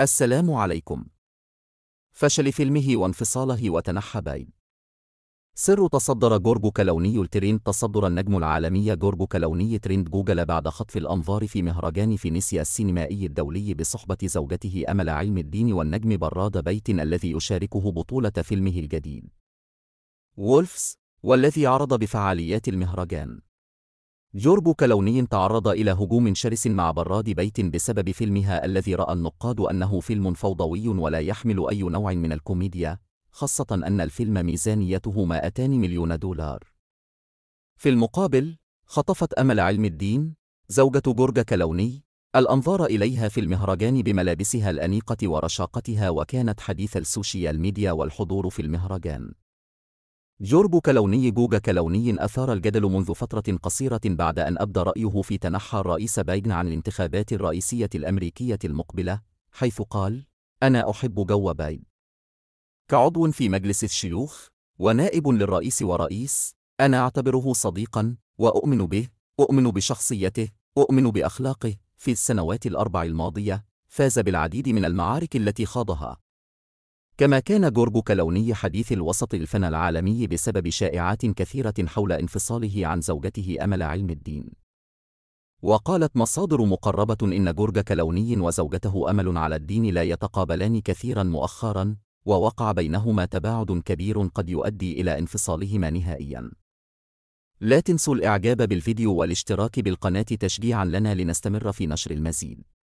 السلام عليكم فشل فيلمه وانفصاله وتنحى باين سر تصدر جورجو كلوني الترند تصدر النجم العالمي جورجو كلوني ترند جوجل بعد خطف الأنظار في مهرجان فينيسيا السينمائي الدولي بصحبة زوجته أمل علم الدين والنجم براد بيت الذي يشاركه بطولة فيلمه الجديد وولفز والذي عرض بفعاليات المهرجان جورج كلوني تعرض إلى هجوم شرس مع براد بيت بسبب فيلمها الذي رأى النقاد أنه فيلم فوضوي ولا يحمل أي نوع من الكوميديا، خاصة أن الفيلم ميزانيته 200 مليون دولار. في المقابل، خطفت أمل علم الدين، زوجة جورج كلوني، الأنظار إليها في المهرجان بملابسها الأنيقة ورشاقتها وكانت حديث السوشيال ميديا والحضور في المهرجان. جورج كلوني جوج كلوني أثار الجدل منذ فترة قصيرة بعد أن أبدى رأيه في تنحى الرئيس بايدن عن الانتخابات الرئيسية الأمريكية المقبلة، حيث قال: أنا أحب جو بايدن. كعضو في مجلس الشيوخ، ونائب للرئيس ورئيس، أنا أعتبره صديقًا، وأؤمن به، أؤمن بشخصيته، أؤمن بأخلاقه، في السنوات الأربع الماضية، فاز بالعديد من المعارك التي خاضها، كما كان جورج كلوني حديث الوسط الفن العالمي بسبب شائعات كثيرة حول انفصاله عن زوجته أمل علم الدين. وقالت مصادر مقربة إن جورج كلوني وزوجته أمل على الدين لا يتقابلان كثيرا مؤخرا، ووقع بينهما تباعد كبير قد يؤدي إلى انفصالهما نهائيا. لا تنسوا الإعجاب بالفيديو والاشتراك بالقناة تشجيعا لنا لنستمر في نشر المزيد.